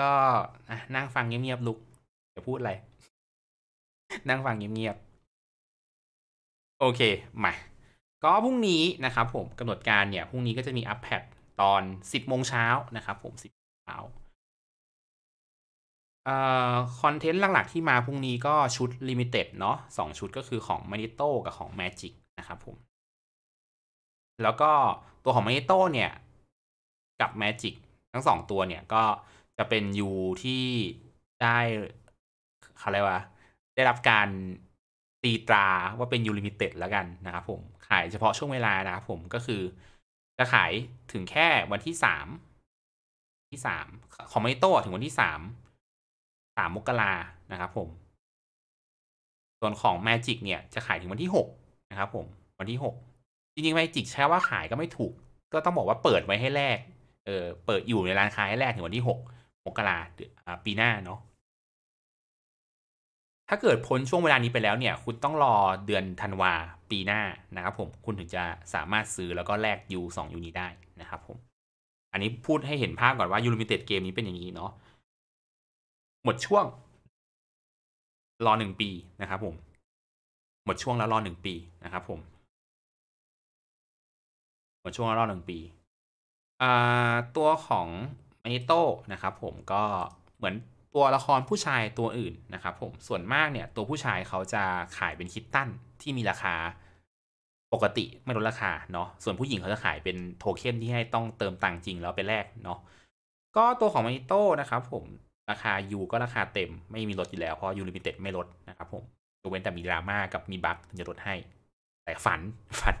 ก็นั่งฟังเงียบๆลุกอย่าพูดอะไร นั่งฟังเงียบๆ โอเคมา ก็พรุ่งนี้นะครับผมกำหนดการเนี่ยพรุ่งนี้ก็จะมีอัปเดตตอนสิบโมงเช้านะครับผมสิบโมงเช้าเอ่อคอนเทนต์หลักๆที่มาพรุ่งนี้ก็ชุดลิมิเต็ดเนาะสองชุดก็คือของมานิโต้กับของแมจิกนะครับผม แล้วก็ตัวของมานิโต้เนี่ย กับแมจิกทั้งสองตัวเนี่ยก็จะเป็นยูที่ได้เขาเรียกว่าได้รับการตีตราว่าเป็นยูลิมิเต็ดแล้วกันนะครับผมขายเฉพาะช่วงเวลานะครับผมก็คือจะขายถึงแค่วันที่สามที่สามของไมโต้ถึงวันที่สามสามมกรานะครับผม ส่วนของแมจิกเนี่ย จะขายถึงวันที่หกนะครับผมวันที่หกจริงๆแมจิกใช้ว่าขายก็ไม่ถูก ก็ต้องบอกว่าเปิดไว้ให้แรกเออเปิดอยู่ในร้านค้าให้แรกถึงวันที่หกมกราปีหน้าเนาะ ถ้าเกิด พ้น ช่วงเวลานี้ไปแล้วเนี่ย คุณต้องรอเดือนธันวาปีหน้านะ ครับ ผม คุณถึงจะสามารถซื้อแล้วก็แลกยูสองยูนี้ได้นะครับ ผม อันนี้พูดให้เห็นภาพก่อน ว่ายูนิเต็ดเกมนี้เป็น อย่างนี้ เนาะ หมดช่วง รอหนึ่งปีนะ ครับ ผม หมดช่วงแล้วรอหนึ่งปีนะครับผม หมดช่วงแล้วรอหนึ่งปีตัวของมานิโต้นะครับผมก็เหมือนตัวละครผู้ชายตัวอื่นนะครับผมส่วนมากเนี่ย ตัวผู้ชายเขาจะขายเป็นคิตตันที่มีราคาปกติไม่ลดราคาเนาะส่วนผู้หญิงเขาจะขายเป็นโทเค็นที่ให้ต้องเติมตังจริงแล้วไปแลกเนาะก็ตัวของมานิโต้นะครับผมราคายูก็ราคาเต็มไม่มีลดอยู่แล้วเพราะยูลิมิเต็ดไม่ลดนะครับผมยกเว้นแต่มีดราม่ากับมีบั๊กถึงจะลดให้ แต่ฝันฝัน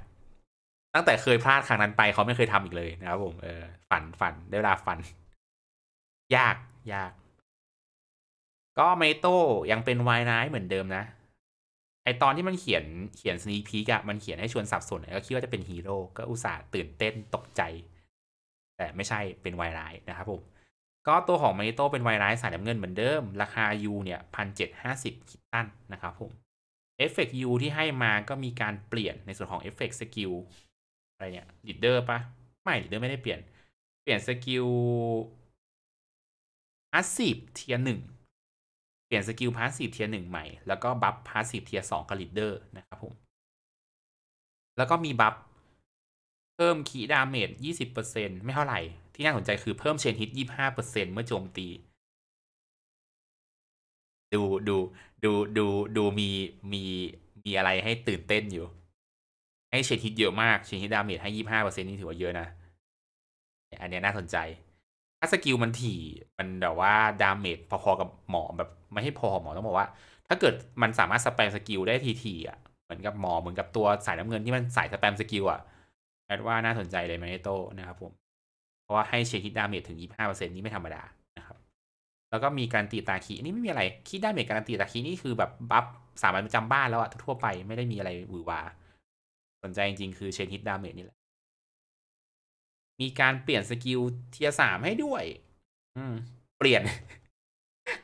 ตั้งแต่เคยพลาดครั้งนั้นไปเขาไม่เคยทำอีกเลยนะครับผมเออฝันฝันได้เวลาฝันยากยาก ก็เมโต้ยังเป็นวายร้ายเหมือนเดิมนะ ไอตอนที่มันเขียนเขียนสนีพีกอะมันเขียนให้ชวนสับสนก็คิดว่าจะเป็นฮีโร่ก็อุตส่าห์ตื่นเต้นตกใจ แต่ไม่ใช่เป็นวายร้ายนะครับผม ก็ตัวของเมโต้เป็นวายร้ายสายน้ำเงินเหมือนเดิมราคา U เนี่ยพันเจ็ดห้าสิบคิตันนะครับผมเอฟเฟกต์ U ที่ให้มาก็มีการเปลี่ยนในส่วนของเอฟเฟกต์สกิลอะไรเนี่ยดิดเดอร์ปะไม่ดิดเดอร์ไม่ได้เปลี่ยนเปลี่ยนสกิลพาสซีฟเทียร์หนึ่งเปลี่ยนสกิลพาสซีฟเทียร์หนึ่งใหม่ แล้วก็บัฟพาสซีฟเทียร์สองกับลิดเดอร์นะครับผม แล้วก็มีบัฟเพิ่มขีดาเมจยี่สิบเปอร์เซ็นไม่เท่าไหร่ที่น่าสนใจคือเพิ่มเชนฮิตยี่ห้าเปอร์เซ็นเมื่อโจมตี ดูดูดูดูดูมีมีมีอะไรให้ตื่นเต้นอยู่ ให้เชนฮิตเยอะมากเชนฮิตดาเมจให้ยี่ห้าเปอร์เซ็นนี่ถือว่าเยอะนะ อันนี้น่าสนใจถ้าสกิลมันถี่ มันแบบว่าดาเมจพอๆกับหมอแบบไม่ให้พอหมอต้องบอกว่า ถ้าเกิดมันสามารถสแปมสกิลได้ทีๆอ่ะเหมือนกับหมอเหมือนกับตัวสายน้ำเงินที่มันสายสแปมสกิลอ่ะแอดว่าน่าสนใจเลยมาเนโตนะครับผมเพราะว่าให้เชคฮิตดาเมจถึง 25%นี่ไม่ธรรมดานะครับ แล้วก็มีการตีตาคีนี่ไม่มีอะไรคีดาเมจการตีตาคีนี่คือแบบบัฟสามัญประจำบ้านแล้วอ่ะทั่วไปไม่ได้มีอะไรหวือหวาสนใจจริงๆคือเชนฮิตดาเมจนี่แหละมีการเปลี่ยนสกิลเทียสามให้ด้วย อืม เปลี่ยน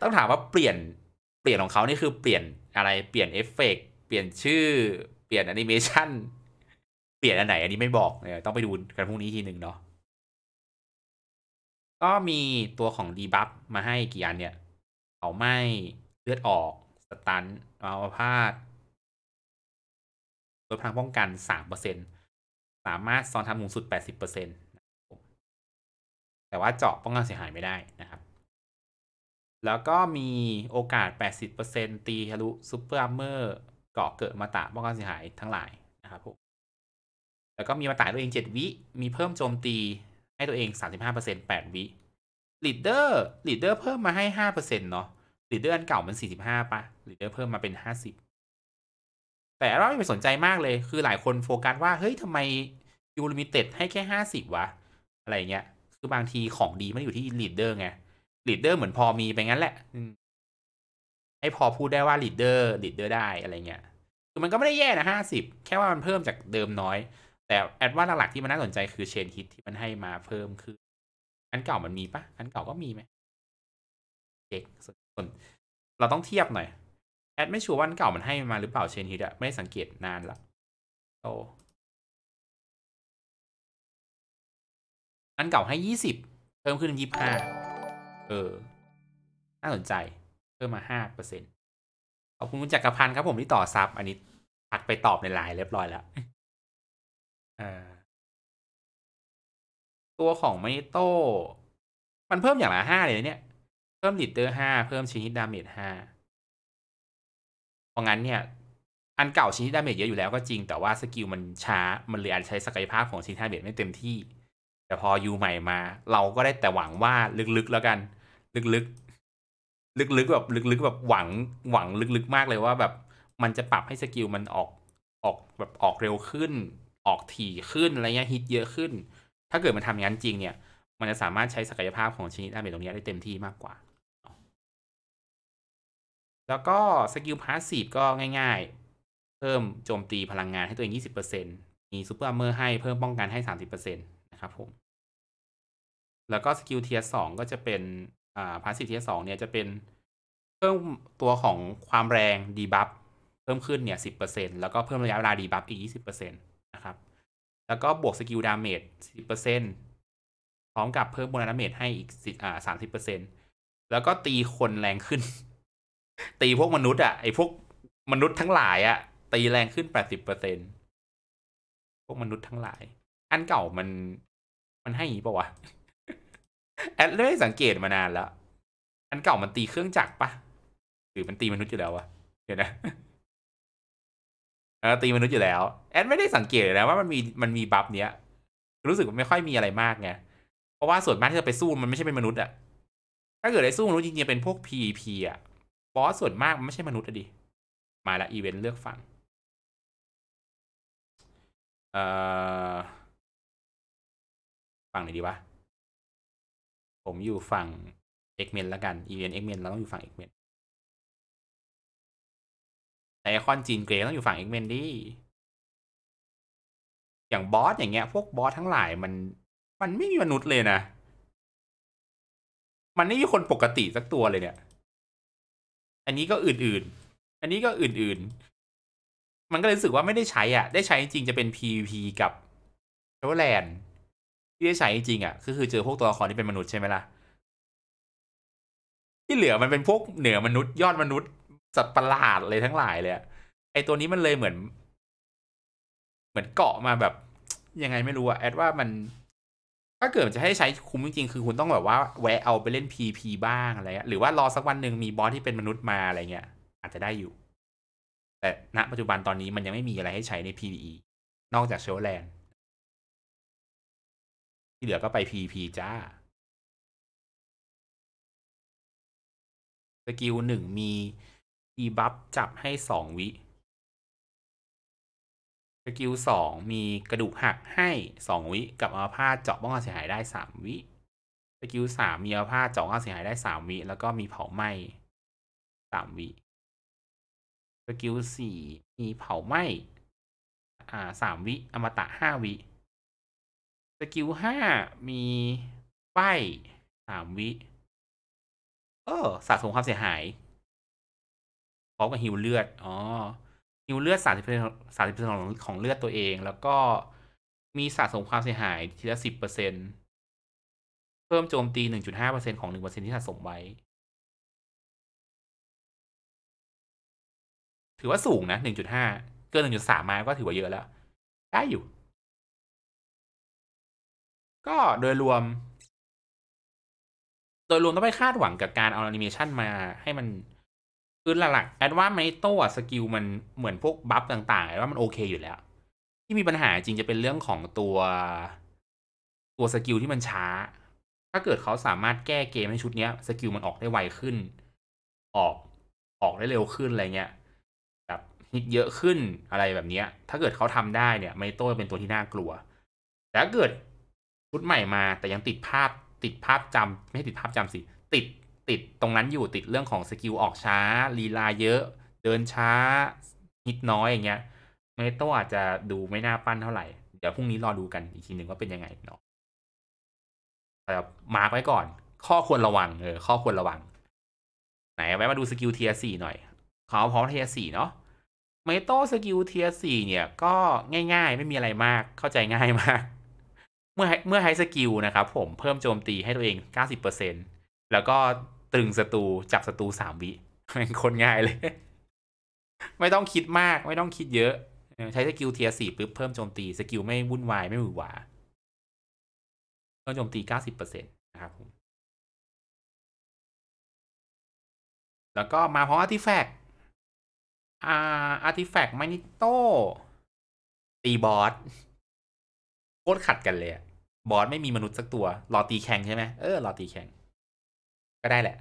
ต้องถามว่าเปลี่ยน เปลี่ยนของเขานี่คือเปลี่ยนอะไร เปลี่ยนเอฟเฟกเปลี่ยนชื่อ เปลี่ยนแอนิเมชันเปลี่ยนอันไหนอันนี้ไม่บอกเนี่ยต้องไปดูกันพรุ่งนี้ทีหนึ่งเนาะ ก็มีตัวของดีบัฟมาให้กี่อันเนี่ย เขาไม่เลือดออก สตันมาพาดลดพลังป้องกัน 3%สามารถซ้อนทำมุงสุด 80%แต่ว่าเจาะป้องกันเสียหายไม่ได้นะครับ แล้วก็มีโอกาส 80%ตีทะลุซูเปอร์อัมเมอร์เกาะเกิดมาตาป้องกันเสียหายทั้งหลายนะครับผมแล้วก็มีมาตาตัวเอง 7 วิ มีเพิ่มโจมตีให้ตัวเอง 35% 8 วิ ลีดเดอร์ลีดเดอร์เพิ่มมาให้ 5%เนาะ ลีดเดอร์อันเก่ามัน 45ปะลีดเดอร์เพิ่มมาเป็น 50 แต่เราไม่สนใจมากเลย คือหลายคนโฟกัสว่า เฮ้ยทำไมยูริมิเต็ดให้แค่ 50วะ อะไรเงี้ยคือบางทีของดีมันอยู่ที่ลีดเดอร์ไงลีดเดอร์เหมือนพอมีไปงั้นแหละให้พอพูดได้ว่าลีดเดอร์ลีดเดอร์ได้อะไรเงี้ย คือมันก็ไม่ได้แย่นะห้าสิบแค่ว่ามันเพิ่มจากเดิมน้อย แต่แอดว่าหลักๆที่มันน่าสนใจคือเชนฮิตที่มันให้มาเพิ่มคือ อันเก่ามันมีปะอันเก่าก็มีไหมเด็กส่วนเราต้องเทียบหน่อย แอดไม่ชัวร์ว่าอันเก่ามันให้มาหรือเปล่าเชนฮิตอะไม่ได้สังเกตนานละโตอันเก่าให้ยี่สิบเพิ่มขึ้นยี่ห้า เออ น่าสนใจ เพิ่มมาห้าเปอร์เซ็นต์ขอบคุณคุณจักรพันธ์ครับผมที่ต่อซับอันนี้พักไปตอบในไลน์เรียบร้อยแล้วตัวของไมโต้มันเพิ่มอย่างละห้าเลยเนี่ย เพิ่มดิตเตอร์ห้าเพิ่มชินิดดาเมจห้าเพราะงั้นเนี่ย อันเก่าชินิดดาเมจเยอะอยู่แล้วก็จริงแต่ว่าสกิลมันช้ามันเลยอาจใช้ศักยภาพของชินิดดาเมจไม่เต็มที่แต่พออยูใหม่มา เราก็ได้แต่หวังว่าลึกๆ แล้วกัน ลึกๆลึกๆแบบลึกๆแบบหวังหวังลึกๆมากเลยว่า แบบมันจะปรับให้สกิลมันออกออกแบบออกเร็วขึ้น ออกถี่ขึ้นอะไรเงี้ยฮิตเยอะขึ้น ถ้าเกิด มันทำอย่างนั้นจริงเนี่ย มันจะสามารถใช้ศักยภาพของชนิดอาเมตรงนี้ได้เต็มที่มากกว่า แล้วก็สกิลพาสซีฟก็ง่าย ๆ เพิ่มโจมตีพลังงานให้ตัวเอง 20%มีซูเปอร์เมอร์ให้เพิ่มป้องกันให้ 30%ะครับผม แล้วก็สกิลเทียสองก็จะเป็น อ่าพาสซีเทียสองเนี่ยจะเป็น เพิ่มตัวของความแรงดีบัฟเพิ่มขึ้นเนี่ยสิบเปอร์เซ็นแล้วก็เพิ่มระยะเวลาดีบัฟอีกยี่สิบเปอร์เซ็นตนะครับ แล้วก็บวกสกิลดาเมจสิบเปอร์เซ็นพร้อมกับเพิ่มโบนัสดาเมจให้อีกอ่าสามสิบเปอร์เซ็นตแล้วก็ตีคนแรงขึ้น ตีพวกมนุษย์ อ่ะ ไอพวกมนุษย์ทั้งหลายอ่ะ ตีแรงขึ้นแปดสิบเปอร์เซ็นพวกมนุษย์ทั้งหลายอันเก่ามัน มันให้ปะวะแอดเลยสังเกตมานานแล้วอันเก่ามันตีเครื่องจักรปะหรือมันตีมนุษย์อยู่แล้ววะเดี๋ยวนะเออตีมนุษย์อยู่แล้วแอดไม่ได้สังเกตเลยนะว่ามันมีมันมีบัฟเนี้ย รู้สึกไม่ค่อยมีอะไรมากไงเพราะว่าส่วนมากที่จะไปสู้มันไม่ใช่เป็นมนุษย์อะถ้าเกิดได้สู้มนุษย์จริงๆเป็นพวก PVP อะบอสส่วนมากมันไม่ใช่มนุษย์อะดิมาละอีเวนต์เลือกฝั่งเอ่อฝั่งไหนดีวะผมอยู่ฝั่งเอกเมนแล้วกันเ v เ n t x เ e กเราต้องอยู่ฝั่งกเมนแต่ไอคอนจีนเกรต้องอยู่ฝั่งเอกเมนดิ อย่างบอสอย่างเงี้ย พวกบอสทั้งหลายมัน มันไม่มีมนุษย์เลยนะ มันไม่มีคนปกติสักตัวเลยเนี่ย อันนี้ก็อื่นๆ อันนี้ก็อื่น ๆ มันก็เลยรู้สึกว่าไม่ได้ใช้อ่ะ ได้ใช้จริงจะเป็น PVP กับเทวแลนด์ที่ได้ใช้จริงอ่ะก็คือเจอพวกตัวละครที่เป็นมนุษย์ใช่ไหมล่ะ ที่เหลือมันเป็นพวกเหนือมนุษย์ ยอดมนุษย์สัตว์ประหลาดเลยทั้งหลาย เลยไอตัวนี้มันเลยเหมือน เหมือนเกาะมาแบบ ยังไงไม่รู้อะแอดว่ามันถ้าเกิดจะให้ใช้คุ้มจริงๆคือคุณต้องแบบว่าแวะเอาไปเล่นพีพีบ้างอะไรหรือว่ารอสักวันหนึ่งมีบอสที่เป็นมนุษย์มาอะไรเงี้ย อาจจะได้อยู่ แต่ณปัจจุบันตอนนี้มันยังไม่มีอะไรให้ใช้ใน PVE นอกจากเชลแลนด์ที่เหลือก็ไป p พ p จ้า สกิลหนึ่งมีดีบัฟจับให้สองวิ สกิลสองมีกระดูกหักให้สองวิ กับอาพาธเจาะป้องกันเสียหายได้สามวิ สกิลสามมีอาพาธเจาะป้องกันเสียหายได้สามวิ แล้วก็มีเผาไหม้สามวิ สกิลสี่มีเผาไหม้อ่าสามวิ อมตะห้าวิสกิลห้ามีป้ายสามวิ เออสะสมความเสียหายพร้อมกับฮิวเลือดอ๋อฮิวเลือดสามสิบเปอร์สามสิบเปอร์เซ็นต์ของเลือดตัวเอง แล้วก็มีสะสมความเสียหายทีละสิบเปอร์เซ็นต์เพิ่มโจมตีหนึ่งจุดห้าเปอร์เซ็นต์ของหนึ่งเปอร์เซ็นที่สะสมไว้ ถือว่าสูงนะหนึ่งจุดห้าเกินหนึ่งจุดสามมาก็ถือว่าเยอะแล้ว ได้อยู่ก็โดยรวม โดยรวมต้องไปคาดหวังกับการเอาแอนิเมชันมาให้มันคือหลักๆแอดว่าไมโต้สกิลมันเหมือนพวกบัฟต่าง ๆแอดว่ามันโอเคอยู่แล้วที่มีปัญหาจริงจะเป็นเรื่องของตัวตัวสกิลที่มันช้า ถ้าเกิดเขาสามารถแก้เกมให้ชุดนี้สกิลมันออกได้ไวขึ้น ออกออกได้เร็วขึ้นอะไรเงี้ยแบบฮิตเยอะขึ้นอะไรแบบเนี้ยถ้าเกิดเขาทำได้เนี่ยไมโต้เป็นตัวที่น่ากลัวแต่ถ้าเกิดุดใหม่มาแต่ยังติดภาพติดภาพจำไม่ติดภาพจำสิติดติดตรงนั้นอยู่ติดเรื่องของสกิลออกช้าลีลาเยอะ เดินช้าฮิตน้อยอย่างเงี้ยเมโตอาจจะดูไม่น่าปั้นเท่าไหร่ เดี๋ยวพรุ่งนี้รอดูกันอีกทีหนึ่งว่าเป็นยังไงเนาะแต่มาร์กไว้ก่อนข้อควรระวังเออข้อควรระวัง ไหนไว้มาดูสกิลเทียสี่หน่อยเขาพร้อมเทียสี่เนาะเมโตสกิลเทียสี่เนี่ยก็ง่าย ๆ ไม่มีอะไรมากเข้าใจง่ายมากเมื่อเมื่อไฮสกิลนะครับผมเพิ่มโจมตีให้ตัวเอง 90%แล้วก็ตรึงศัตรูจับศัตรูสามวิเป็นคนง่ายเลย ไม่ต้องคิดมากไม่ต้องคิดเยอะใช้สกิลเทียสี่ปุ๊บเพิ่มโจมตีสกิลไม่วุ่นวายไม่หวือหวาเพิ่มโจมตี 90%นะครับผมแล้วก็มาพร้อมอาร์ติแฟกต์อาอาร์ติแฟกต์มานิโตตีบอสโคตรขัดกันเลยอะบอสไม่มีมนุษย์ สักตัว รอ ตีแข่งใช่ไหม เออ รอ ตีแข่งก็ได้แหละ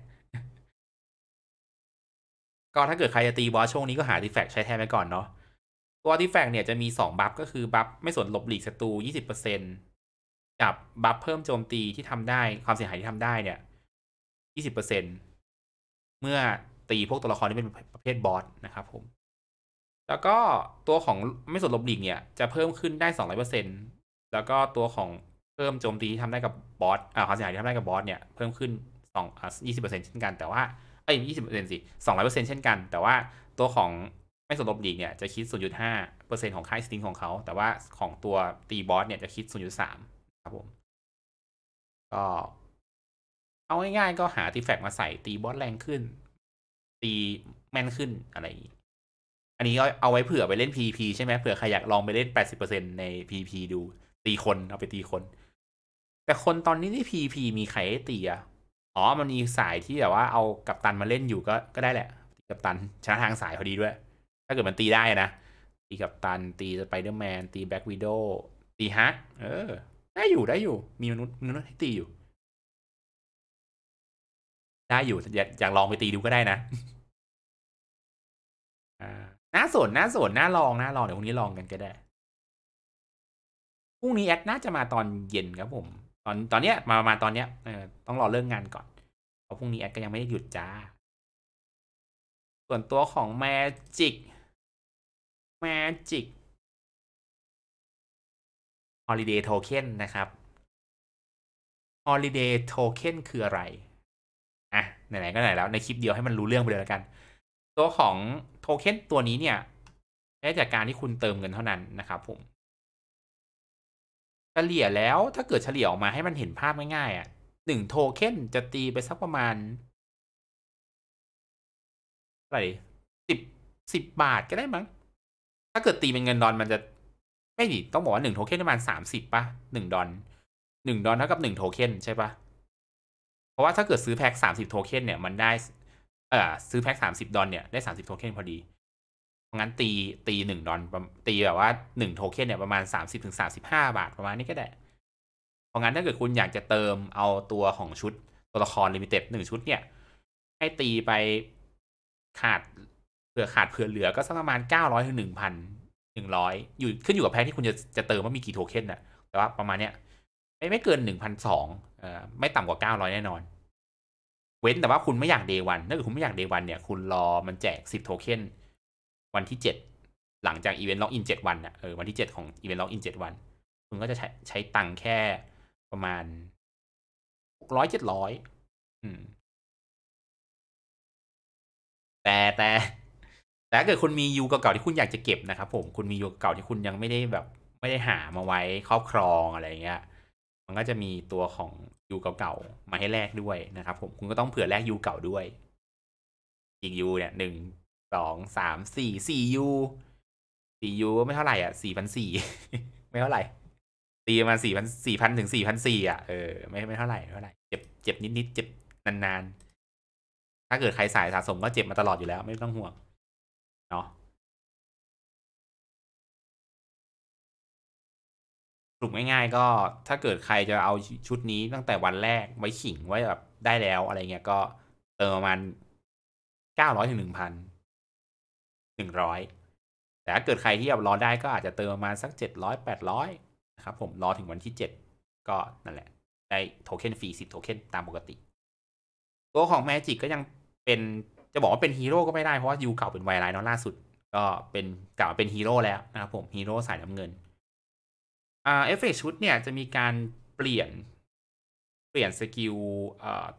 ก็ถ้า เกิด ใคร จะ ตี บอสช่วง นี้ ก็หาดีแฟกใช้ แทนไปก่อนเนาะ ตัวดีแฟกเนี่ยจะมีสองบัฟ ก็คือ บัฟ ไม่สนหลบหลีกศัตรูยี่สิบเเปอร์ซ20%กับบัฟ เพิ่มโจมตีที่ทำได้ความเสียหายที่ทำได้เนี่ยยี่สิบเปอร์เเซ็นมื่อตีพวกตัวละครที่เป็นประเภทบอสนะครับผม แล้วก็ตัวของไม่สนลบหลีกเนี่ย จะเพิ่มขึ้นได้สออองรร้ยเเป์ซ็นแล้วก็ตัวของเพิ่มโจมตีทำได้กับบอสอ่าความเสียหายที่ทำได้กับบอสเนี่ยเพิ่มขึ้นสองอ่ายี่สิบเปอร์เซ็นต์เช่นกัน แต่ว่า เอ้ยยี่สิบเปอร์เซ็นต์สิสองร้อยเปอร์เซ็นต์เช่นกัน แต่ว่าตัวของไม่สนลบดีเนี่ยจะคิดศูนย์จุดห้าเปอร์เซ็นต์ของค่าสติงของเขา แต่ว่าของตัวตีบอสเนี่ยจะคิดศูนย์จุดสามครับผม ก็เอาง่ายๆก็หาตีแฟกมาใส่ตีบอสแรงขึ้น ตีแม่นขึ้นอะไรอันนี้เอาไว้เผื่อไปเล่น p p ใช่ไหมเผื่อใครอยากลองไปเล่น80%ใน p p ดูตีคนเอาไปตีคนแต่คนตอนนี้ที่พีพีมีใครให้ตีอ่ะ อ๋อมันมีสายที่แบบว่าเอากับตันมาเล่นอยู่ก็ก็ได้แหละตีกับตันชนะทางสายพอดีด้วย ถ้าเกิดมันตีได้นะตีกับตันตีสไปเดอร์แมนตีแบ็กวิดโดตีฮักเออได้อยู่ได้อยู่ มีมนุษย์มนุษย์ให้ตีอยู่ ได้อยู่ อยากอยากลองไปตีดูก็ได้นะน่าสนน่าสนน่าลองน่าลองเดี๋ยวพรุ่งนี้ลองกันก็ได้พรุ่งนี้แอดน่าจะมาตอนเย็นครับผมตอนตอนเนี้ยมาประมาณตอนเนี้ยเออต้องรอเรื่องงานก่อนเพราะพรุ่งนี้แอดก็ยังไม่ได้หยุดจ้า ส่วนตัวของแมจิกแมจิกฮอลิเดย์โทเค็นนะครับฮอลิเดย์โทเค็นคืออะไรอ่ะไหนๆก็ไหนแล้วในคลิปเดียวให้มันรู้เรื่องไปเลยแล้วกัน ตัวของโทเค็นตัวนี้เนี่ย ได้จากการที่คุณเติมเงินเท่านั้นนะครับผมเฉลี่ยแล้วถ้าเกิดเฉลี่ยออกมาให้มันเห็นภาพง่ายๆ อ่ะหนึ่งโทเค็นจะตีไปสักประมาณอะไรสิบสิบบาทก็ได้มั้ง ถ้าเกิดตีเป็นเงินดอนมันจะ ไม่ดิต้องบอกว่าหนึ่งโทเค็นประมาณสามสิบป่ะหนึ่งดอนหนึ่งดอนเท่ากับหนึ่งโทเค็นใช่ป่ะเพราะว่าถ้าเกิดซื้อแพ็กสามสิบโทเค็นเนี่ยมันได้เอ่อซื้อแพ็กสามสิบดอนเนี่ยได้สามสิบโทเค็นพอดีงั้น ตีตีหนึ่งดอนตี แบบว่าหนึ่งโทเค็นเนี่ยประมาณสามสิบถึงสาสิบห้าบาทประมาณนี้ก็ได้เพราะงั้นถ้าเกิดคุณอยากจะเติมเอาตัวของชุดตัวละครลิมิเต็ดหนึ่งชุดเนี่ย ให้ตีไปขาดเผื่อขาดเผื่อเหลือก็สักประมาณเก้าร้อยถึงหนึ่งพันหนึ่งร้อยอยู่ขึ้นอยู่กับแพ็คที่คุณจะจะเติมว่ามีกี่โทเค็นน่ะแต่ว่าประมาณเนี้ยไม่ไม่เกินหนึ่งพันสองอ่าไม่ต่ำกว่าเก้าร้อยแน่นอน เว้นแต่ว่าคุณไม่อยากเดวันถ้าเกิดคุณไม่อยากเดวันเนี่ยคุณรอมันแจกสิบโทเค็นวันที่เจ็ดหลังจากอีเวนต์ล็อกอินเจ็ดวันอะเออวันที่เจ็ดของอีเวนต์ล็อกอินเจ็ดวันคุณก็จะใช้ใช้ตังค์แค่ประมาณหกร้อยเจ็ดร้อยอืมแต่แต่แต่ถ้าเกิดคุณมียูเก่าๆที่คุณอยากจะเก็บนะครับผมคุณมียูเก่าที่คุณยังไม่ได้แบบไม่ได้หามาไว้ครอบครองอะไรเงี้ย มันก็จะมีตัวของยูเก่าๆมาให้แลกด้วยนะครับผมคุณก็ต้องเผื่อแลกยูเก่าด้วยอีกยูเนี่ยหนึ่งสองสามสี่สี่ยูสี่ยูไม่เท่าไหร่ อ่ะสี่พันสี่ไม่เท่าไหร่ตีมาสี่พันสี่พันถึงสี่พันสี่อ่ะเออไม่ไม่เท่าไหร่ไม่เท่าไหร่ เจ็บเจ็บนิดนิดเจ็บนานนานถ้าเกิดใครสายสะสมก็เจ็บมาตลอดอยู่แล้ว ไม่ต้องห่วงเนาะรุปง่าย ๆ ก็ถ้าเกิดใครจะเอาชุดนี้ตั้งแต่วันแรกไว้ขิงไว้แบบได้แล้วอะไรเงี้ยก็ เติมประมาณเก้าร้อยถึงหนึ่งพัน100แต่ถ้าเกิดใครที่เอารอได้ก็อาจจะเติมประมาณสัก700 800 นะครับผมรอถึงวันที่ 7 ก็นั่นแหละ ได้โทเค็นฟรี10โทเค็นตามปกติ ตัวของแมจิกก็ยังเป็นจะบอกว่าเป็นฮีโร่ก็ไม่ได้เพราะว่ายูเก่าเป็นไวรลสเนาะล่าสุด ก็เป็นเก่าเป็นฮีโร่แล้วนะครับผมฮีโร่สายน้ำเงินอ่าเอฟเฟกชุดเนี่ยจะมีการเปลี่ยน เปลี่ยนสกิล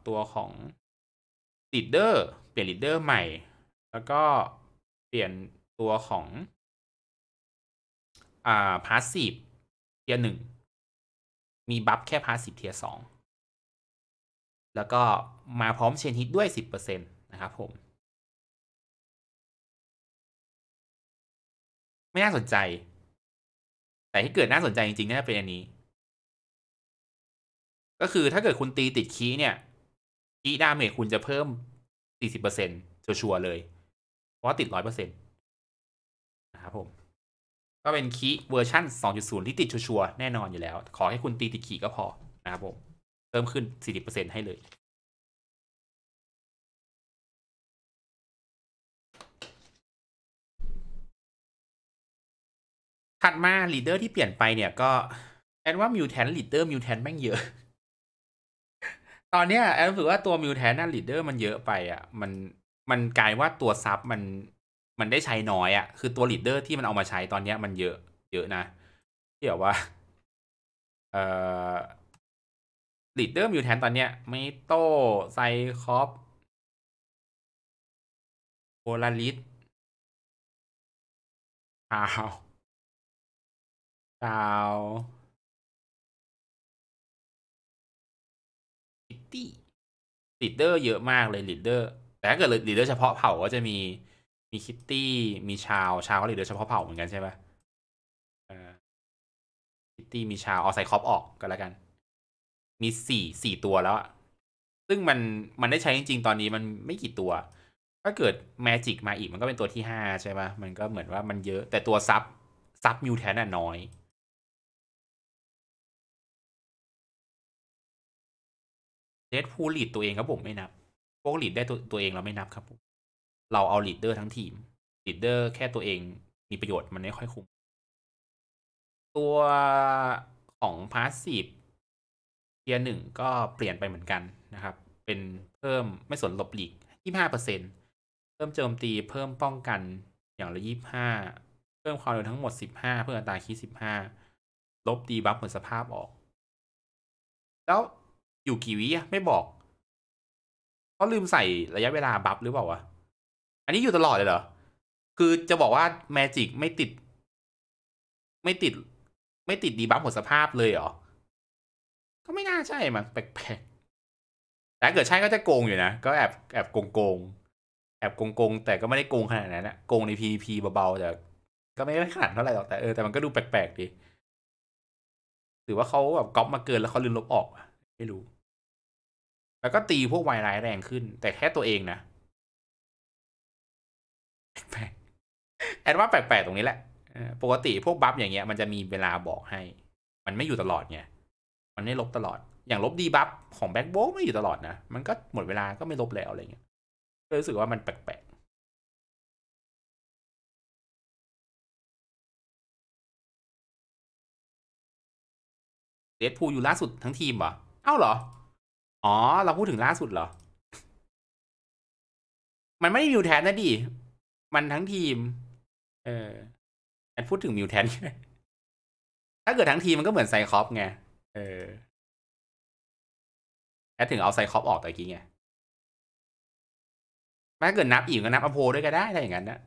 ตัวของลีดเดอร์เปลี่ยนลีดเดอร์ใหม่ แล้วก็เปลี่ยนตัวของ อ่าพาสซีฟเทียหนึ่ง มีบัฟแค่พาสซีฟเทียสอง แล้วก็มาพร้อมเชนฮิตด้วยสิบเเปอร์ซ็นตนะครับผม ไม่น่าสนใจ แต่ที่เกิดน่าสนใจจริงๆน่าจะเป็นอันนี้ ก็คือถ้าเกิดคุณตีติดคีเนี่ยคีดาเมจคุณจะเพิ่ม 40%ชัวร์เลยราะว่าติดร้อยเปอร์เซ็นต์นะครับผม ก็เป็นคีเวอร์ชัน2.0 ที่ติดชัวร์แน่นอนอยู่แล้ว ขอให้คุณตีติดขีก็พอนะครับผมเพิ่มขึ้น 40%ให้เลย ถัดมาลีดเดอร์ที่เปลี่ยนไปเนี่ยก็แอนว่ามิวแทนลีดเดอร์มิวแทนแม่งเยอะ ตอนเนี้ยแอนรู้สึกว่าตัวมิวแทนน่นลีดเดอร์มันเยอะไปอ่ะมันมันกลายว่าตัวซับมัน มันได้ใช้น้อยอะ่ะคือตัวลีดเดอร์ที่มัน เอามาใช้ตอนเนี้ย มันเยอะ เยอะนะที่แบบว่าเอ่อลีดเดอร์มิวแทนตอนเนี้ยไม่โตไซคอปโอลาลิสชาวชาวซิตี้ลีดเดอร์เยอะมากเลยลีดเดอร์แต่ถ้าเกิดลีดเดอร์เฉพาะเผ่าก็จะมีมีคิตตี้ มีชาวชาวก็ลีดเดอร์เฉพาะเผ่าเหมือนกันใช่ไหมคิตตี้ มีชาวเอาไซคอปออกก็แล้วกัน มีสี่สี่ตัวแล้ว ซึ่งมันมันได้ใช้จริง ๆ ตอนนี้มันไม่กี่ตัว ถ้าเกิดแมจิกมาอีก มันก็เป็นตัวที่ห้าใช่ไหมมันก็เหมือนว่ามันเยอะแต่ตัวซับซับมิวแทนน้อยเดดพูลิดตัวเองครับผมไม่นับพวกลีด ได้ตัวตัวเองเราไม่ นับ ครับเราเอา ลีดเดอร์ทั้ง ทีม ลีดเดอร์แค่ตัวเองมีประโยชน์มัน ไม่ ค่อยคุ้ม ตัวของพาสซีฟเทียหนึ่งก็เปลี่ยนไปเหมือนกันนะครับ เป็นเพิ่มไม่สนหลบหลีก 25%เปอร์เเซ็นพิ่มโจมตีเพิ่มป้องกันอย่างละ 25 เพิ่มความเร็วทั้งหมด 15 เพิ่มอัตราคี15 ลบดีบัฟหมนสภาพออก แล้วอยู่กี่วิไม่บอกเขาลืมใส่ระยะเวลาบัฟหรือเปล่าวะ อันนี้อยู่ตลอดเลยเหรอ คือจะบอกว่าแมจิกไม่ติดไม่ติด ไม่ติดดีบัฟหมดสภาพเลยเหรอ ก็ไม่น่าใช่มั้งแปลกๆแต่เกิดใช่ก็จะโกงอยู่นะ ก็แอบแอบโกงโกงแอบโกงโกง แต่ก็ไม่ได้โกงขนาดนั้นนะโกงใน PVP เบาๆ แต่ก็ไม่ได้ขนาดเท่าไหร่หรอกแต่เออแต่มันก็ดูแปลกๆดีหรือว่าเขาแบบก๊อปมาเกินแล้วเขาลืมลบออกไม่รู้แล้วก็ตีพวกวายร้ายแรงขึ้น แต่แค่ตัวเองนะแปลกแอดว่าแปลกๆตรงนี้แหละปกติพวกบัฟอย่างเงี้ยมันจะมีเวลาบอกให้ มันไม่อยู่ตลอดไงมันไม่ลบตลอด อย่างลบดีบัฟของแบ็คโบไม่อยู่ตลอดนะมันก็หมดเวลาก็ไม่ลบแล้วอะไรเงี้ยก็รู้สึกว่ามันแปลกๆเดดพูอยู่ล่าสุดทั้งทีมเหรอเอ้าเหรออ๋อเราพูดถึงล่าสุดเหรอ มันไม่ได้มิวแทนนะดิ มันทั้งทีม เออแอดพูดถึงมิวแทนถ้าเกิดทั้งทีมมันก็เหมือนไซคอปไง เออแอดถึงเอาไซคอปออกตะกี้ไงถ้าเกิดนับอีกก็นับอโพด้วยก็ได้ถ้าอย่างนั้นนะ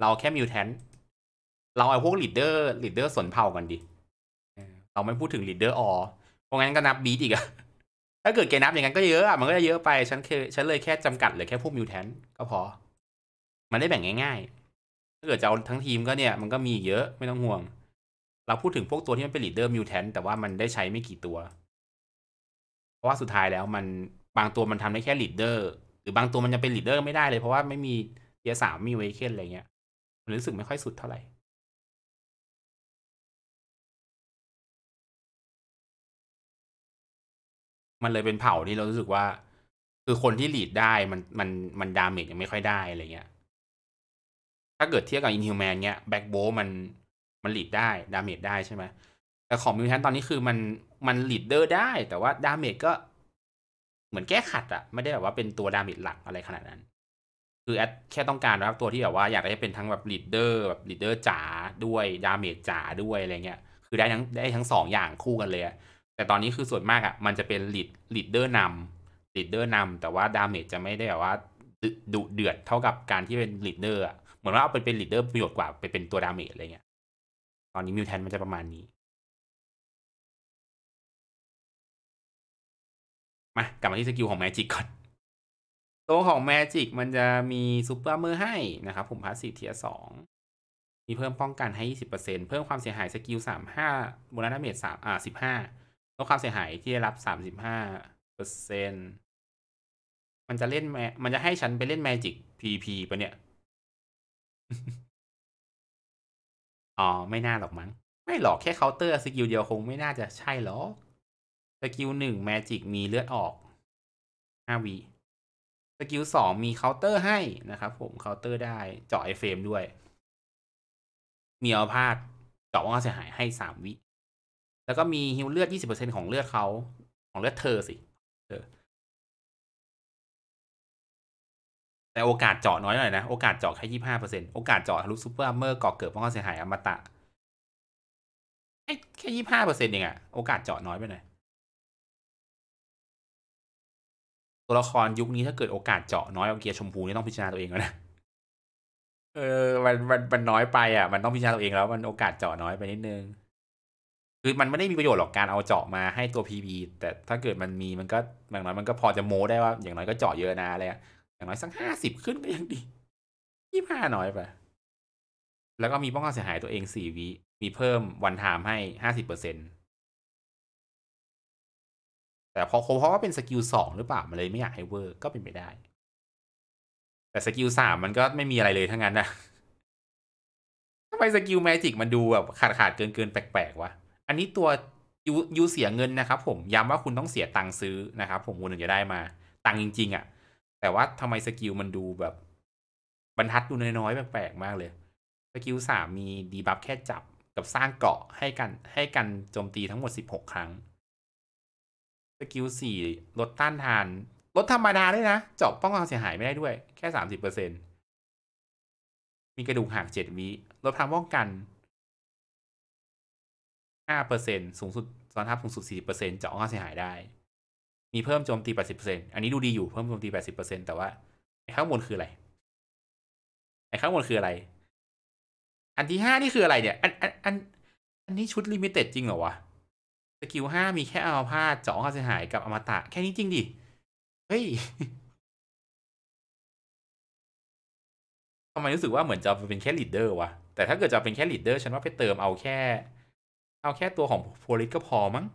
เราแค่มิวแทน เราเอาพวกลีดเดอร์ลีดเดอร์สนเผ่ากันดิ เราไม่พูดถึงลีดเดอร์ออเพราะงั้นก็นับบีดอีกอะถ้าเกิดแกนับอย่างนั้นก็เยอะอ่ะมันก็จะเยอะไปฉันเคฉันเลยแค่จำกัดเหลือแค่พวกมิวแทนก็พอ มันได้แบ่งง่ายๆถ้าเกิดจะเอาทั้งทีมก็เนี่ย มันก็มีเยอะไม่ต้องห่วง เราพูดถึงพวกตัวที่มันเป็นลีดเดอร์มิวแทนแต่ว่ามันได้ใช้ไม่กี่ตัว เพราะว่าสุดท้ายแล้วมันบางตัวมันทำได้แค่ลีดเดอร์ หรือบางตัวมันจะเป็นลีดเดอร์ ไม่ได้เลยเพราะว่าไม่มีเทียสามมีเวเคนอะไรเงี้ยมันรู้สึกไม่ค่อยสุดเท่าไหร่มันเลยเป็นเผ่า ที่เรารู้สึกว่า คือคนที่หลีดได้มันมันมันดาเมจยังไม่ค่อยได้อะไรเงี้ยถ้าเกิดเทียบกับอินฮิวแมนเนี้ยแบ็กโบมันมันหลีดได้ดาเมจได้ใช่ไหมแต่ของมิวแทนตอนนี้คือมันมันลีดเดอร์ได้ แต่ว่าดาเมจก็ เหมือนแก้ขัดอะไม่ได้แบบว่าเป็นตัวดาเมจหลักอะไรขนาดนั้น คือแอดแค่ต้องการรับตัวที่แบบว่าอยากได้เป็นทั้งแบบลีดเดอร์แบบลีดเดอร์จ๋าด้วยดาเมจจ๋าด้วยอะไรเงี้ย คือได้ทั้งได้ทั้งสองอย่างคู่กันเลยอะแต่ตอนนี้คือส่วนมากอะ่ะ มันจะเป็นลีดลีดเดอร์นำลีดเดอร์นำแต่ว่าดาเมจจะไม่ได้แบบว่าดุเดือดเท่ากับการที่เป็นลีดเดอร์อ่ะ เหมือนว่าเอาไปเป็นลีดเดอร์ประโยชน์กว่าไปเป็นตัวดาเมจอะไรเงี้ย ตอนนี้มิวแทนมันจะประมาณนี้ มา กลับมาที่สกิลของแมจิกก่อนตัวของแมจิกมันจะมีซูเปอร์มือให้นะครับผมพาสซีเทียสองมีเพิ่มป้องกันให้ยีิบเปอร์เเซ็นพิ่มความเสียหายสกิลสามห้าบนดาเมจมอ่าสิบห้าดความเสียหายที่ได้รับสามสิบห้าเปอร์เซ็นมันจะเล่นแมมันจะให้ฉันไปเล่นแมจิกพีพีปะเนี่ย อ๋อ ไม่น่าหรอกมั้ง ไม่หรอกแค่เคาน์เตอร์สกิลเดียวคงไม่น่าจะใช่หรอกสกิลหนึ่งแมจิกมีเลือดออกห้าวีสกิลสองมีเคาน์เตอร์ให้นะครับผมเคาน์เตอร์ได้เจาะไอเฟรมด้วย มีอาพาดเจาะว่าเสียหายให้สามวิแล้วก็มีฮิวเลือดยี่สิบเเปอร์ซ็นของเลือดเขาของเลือดเธอสิ เออ แต่โอกาสเจาะน้อยหน่อยนะ โอกาสเจาะแค่ยี่ห้าเปอร์เซ็นโอกาสเจาะทะลุซูเปอร์เมอร์ก่อเกิดป้องกันเสียหายอมตะแค่ยี่ห้าเปอร์เซ็นต์เองอะโอกาสเจาะน้อยไปหน่อย ตัวละครยุคนี้ถ้าเกิดโอกาสเจาะน้อยเอาเกียร์ชมพูนี่ต้องพิจารณาตัวเองแล้วนะ เออมันมันมันน้อยไปอ่ะมันต้องพิจารณาตัวเอง แล้ว มันโอกาสเจาะน้อยไปนิดนึงคือมันไม่ได้มีประโยชน์หรอกการเอาเจาะมาให้ตัว PB แต่ถ้าเกิดมันมีมันก็อย่างน้อยมันก็พอจะโม้ได้ว่าอย่างน้อยก็เจาะเยอะนะอะไรอย่างน้อยสักห้าสิบขึ้นก็ยังดียี่ห้าน้อยไปแล้วก็มีป้องกันเสียหายตัวเองสี่วิมีเพิ่มวันทามให้ห้าสิบเปอร์เซ็นตแต่พอเพราะว่าเป็นสกิลสองหรือเปล่า มันเลยไม่อยากให้เวอร์ก็เป็นไปได้แต่สกิลสามมันก็ไม่มีอะไรเลยทั้งนั้นนะทำไมสกิลแมจิกมันดูแบบขาดขาดเกินเกินแปลกๆวะอันนี้ตัวยูยูเสียเงินนะครับผม ย้ำว่าคุณต้องเสียตังค์ซื้อนะครับผมคุณถึงจะได้มาตังค์จริง ๆอะ่ะแต่ว่าทำไมสกิลมันดูแบบ บรรทัดดูน้อยๆแปลกๆ มากเลย สกิลสามมีดีบัฟแค่จับกับสร้างเกาะให้กันให้กันโจมตีทั้งหมดสิบหกครั้ง สกิลสี่ลดต้านทาน ลดธรรมดาด้วยนะ เจาะป้องกันเสียหายไม่ได้ด้วย แค่สามสิบเปอร์เซ็นมีกระดูกหักเจ็ดวิลดพลังป้องกัน5%สูงสุดซ้อนทับสูงสุด40%เจาะข้อเสียหายได้ มีเพิ่มโจมตี 80%อันนี้ดูดีอยู่เพิ่มโจมตี 80%แต่ว่าไอ้ข้างบนคืออะไรไอ้ข้างบนคืออะไร อันที่ห้านี่คืออะไรเนี่ย อันอันอัน อันนี้ชุดลิมิเต็ดจริงเหรอวะสกิลห้ามีแค่อาพาจ่อค่าเสียหายกับอมตะ แค่นี้จริงดิ เฮ้ยทำไมรู้สึกว่าเหมือนจะเป็นแค่ลีดเดอร์วะแต่ถ้าเกิดจะเป็นแค่ลีดเดอร์ ฉันว่าไปเติมเอาแค่เอาแค่ตัวของโพลิสก็พอมั้ง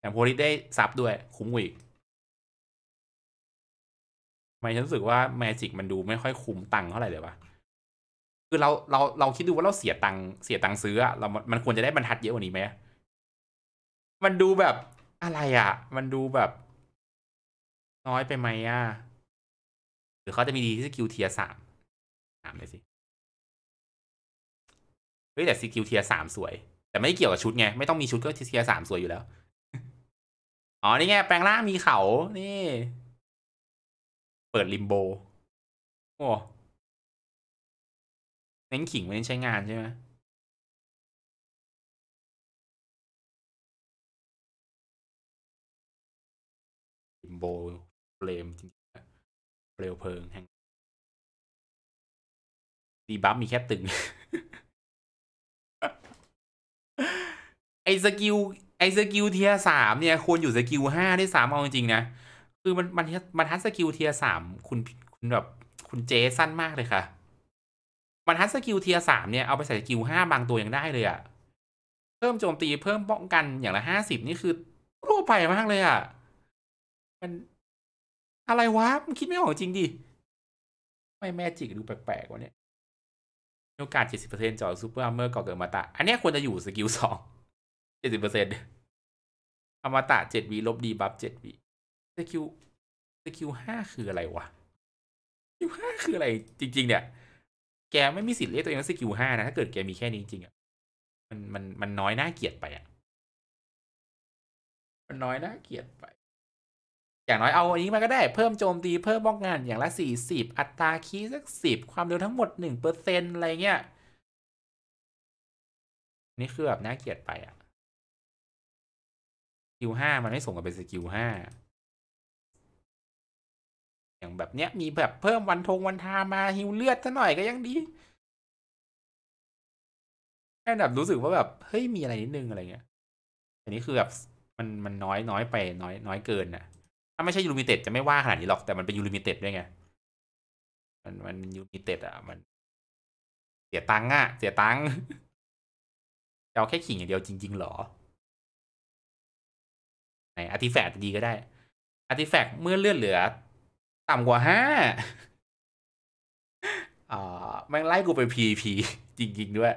แต่โพลิสได้ซับด้วยคุ้มอีกทำไมฉันรู้สึกว่าแมจิกมันดูไม่ค่อยคุ้มตังค์เท่าไหร่เลยวะ คือเราเราเราคิดดูว่าเราเสียตังค์เสียตังค์ซื้ออะเรา มันควรจะได้บรรทัดเยอะกว่านี้ไหม มันดูแบบอะไรอะมันดูแบบ น้อยไปไหมอะหรือเขาจะมีดีที่สกิลเทียสามถามเลยสิเฮ้ยแต่ีคิวเทียสามสวย แต่ไม่เกี่ยวกับชุดไง ไม่ต้องมีชุดก็เทียสามสวยอยู่แล้ว อ๋อ นี่ไง แปลงร่างมีเขานี่ เปิดลิมโบโอ้เน้นขิงไม่ใช้งานใช่ไหมลิมโบเฟลมจริงเรลวเพลิงแห่งดีบัฟมีแค่ตึงไอสกิลไอสกิลเทียสามเนี่ยควรอยู่สกิลห้าได้สามเอาจริงๆนะคือมันมันมันทัดสกิลเทียสามคุณคุณแบบ คุณเจสั้นมากเลยค่ะมันทัดสกิลเทียสามเนี่ยเอาไปใส่สกิลห้าบางตัวยังได้เลยอะเพิ่มโจมตี เพิ่มป้องกันอย่างละห้าสิบนี่คือรั่วไปมากเลยอะมันอะไรวะ มันคิดไม่ออกจริงดิไม่แม่จิกดูแปลกๆวะเนี่ยโอกาสต์จอดซูเปอร์อัมเมอร์ก่อเกิดมาตะอันนี้ควรจะอยู่สกิลสองเจ็ดสิบเปอร์เซ็นต์อมตะเจ็ดวี ลบดีบัฟเจ็ดวีสกิลสกิลห้าคืออะไร วะสกิลห้าคืออะไร จริง ๆ เนี่ย แกไม่ มี สิทธิ์เรียกตัวเองว่าสกิลห้านะ ถ้า เกิดแกมีแค่นี้จริงๆอ่ะ มันมันมันน้อย น่า เกียด ไปอ่ะ มันน้อยน่าเกียดไป อย่างน้อยเอา อันนี้ มาก็ได้ เพิ่มโจมตีเพิ่มบ้องงานอย่าง ละสี่สิบ อัตราคีสักสิบความเร็วทั้งหมดหนึ่งเปอร์เซ็นต์อะไรเงี้ย นี่คือแบบน่าเกียดไปอ่ะกิลห้ามันไม่ส่งกับเป็นสกิลห้าอย่างแบบเนี้ย มีแบบเพิ่มวันทงวันทามาฮิวเลือดซะหน่อยก็ยังดีแค่แบบรู้สึกว่าแบบ เฮ้ยมีอะไรนิดนึงอะไรเงี้ยอันนี้คือแบบ มันมันน้อยน้อยไปน้อยน้อยเกินนะถ้าไม่ใช่ยูลิเต็ดจะไม่ว่าขนาดนี้หรอกแต่มันเป็นยูลิเต็ดด้วยไง มันมันยูนิเต็ดอ่ะมัน เสียตังค์อ่ะเสียตังค์เอาแค่ขิงอย่างเดียวจริง ๆหรอในอาร์ติแฟกต์ดีก็ได้อาร์ติแฟกต์เมื่อเลือดเหลือ ต่ำกว่าห้าอ่อแม่งไล่กูไป PVP จริง ๆ ด้วย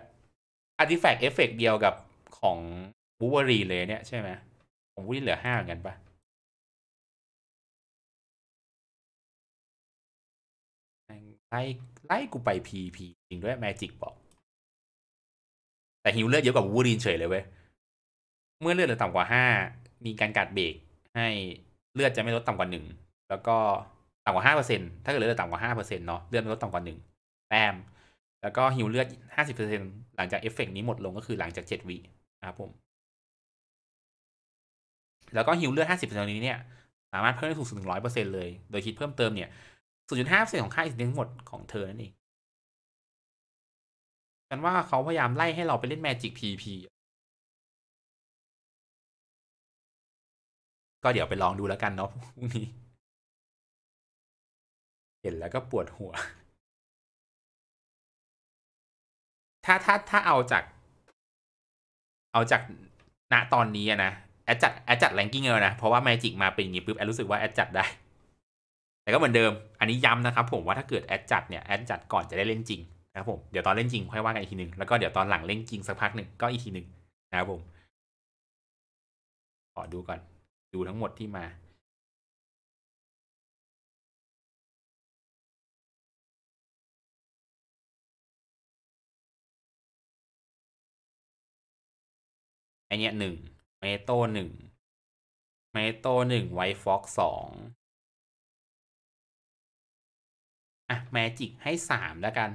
อาร์ติแฟกต์เอฟเฟกเดียวกับของบูเบอรีเลยเนี่ยใช่ไหมของบูเเหลือห้าเหมือนกันปะไล่ไล่กูไป PVP จริงด้วย แมจิกบอก แต่ฮิวเลือดเยอะกว่าบูดรีนเฉยเลยเว้ย เมื่อเลือดเหลือต่ำกว่าห้ามีการกัดเบรกให้เลือดจะไม่ลดต่ำกว่าหนึ่งแล้วก็ต่ำกว่าห้าเปอร์เซ็นต์ถ้าเกิดเลือดต่ำกว่าห้าเปอร์เซ็นต์เนาะเลือดไม่ลดต่ำกว่าหนึ่งแปมแล้วก็หิวเลือดห้าสิบเปอร์เซ็นต์หลังจากเอฟเฟกนี้หมดลงก็คือหลังจากเจ็ดวินะครับผม แล้วก็หิวเลือดห้าสิบเปอร์เซ็นต์นี้เนี่ยสามารถเพิ่มได้สูงสุดถึงร้อยเปอร์เซ็นต์เลย โดยคิดเพิ่มเติมเนี่ยศูนย์จุดห้าเปอร์เซ็นต์ของค่าอิสซิเดนต์หมดของเธอนั่นเองฉันว่าเขาพยายามไล่ให้เราไปเล่นแมจิกพีพีก็เดี๋ยวไปลองดูแล้วกันเนาะพรุ่งนี้เห็นแล้วก็ปวดหัว ถ้าถ้าถ้าเอาจากเอาจากณตอนนี้นะแอดจัดแอดจัดแรงกิ้งเลยนะเพราะว่าแมจิกมาเป็นอย่างนี้ปุ๊บแอดรู้สึกว่าแอดจัดได้ แต่ก็เหมือนเดิมอันนี้ย้ำนะครับผมว่าถ้าเกิดแอดจัดเนี่ยแอดจัดก่อนจะได้เล่นจริงนะครับผมเดี๋ยวตอนเล่นจริงค่อยว่ากันอีกทีหนึ่งแล้วก็เดี๋ยวตอนหลังเล่นจริงสักพักหนึ่งก็อีกทีหนึ่งนะครับผมขอดูก่อนดู ทั้งหมดที่มาไอเนี้ยหนึ่งเมโต้หนึ่งเมโต้หนึ่งไวฟ็อกสองอ่ะ แมจิกให้สาม แล้วกัน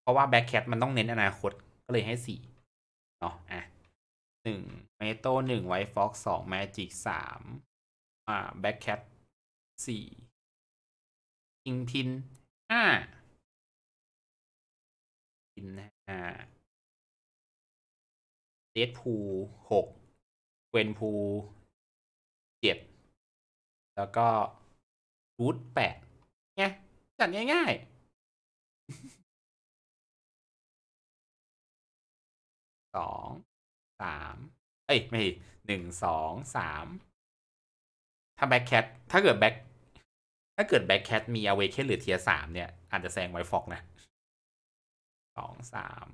เพราะว่าแบ็คแคทมันต้องเน้นอนาคตก็เลยให้สี่เนาะอ่ะหนึ่งเนโต้หนึ่งไวฟ็อกสองแมจิกสามอ่าแบ็คแคทสี่อิงพินห้าพินห้าเดดพูหกเวนพูเจ็ดแล้วก็รูทแปดไงจัดง่ายๆสองสามเอ้ยไม่หนึ่งสองสามถ้าแบ็คแคทถ้าเกิดแบ็คถ้าเกิดแบ็คแคทมีอเวเคนหรือเทียสามเนี่ยอาจจะแซงไวฟอกนะสองสาม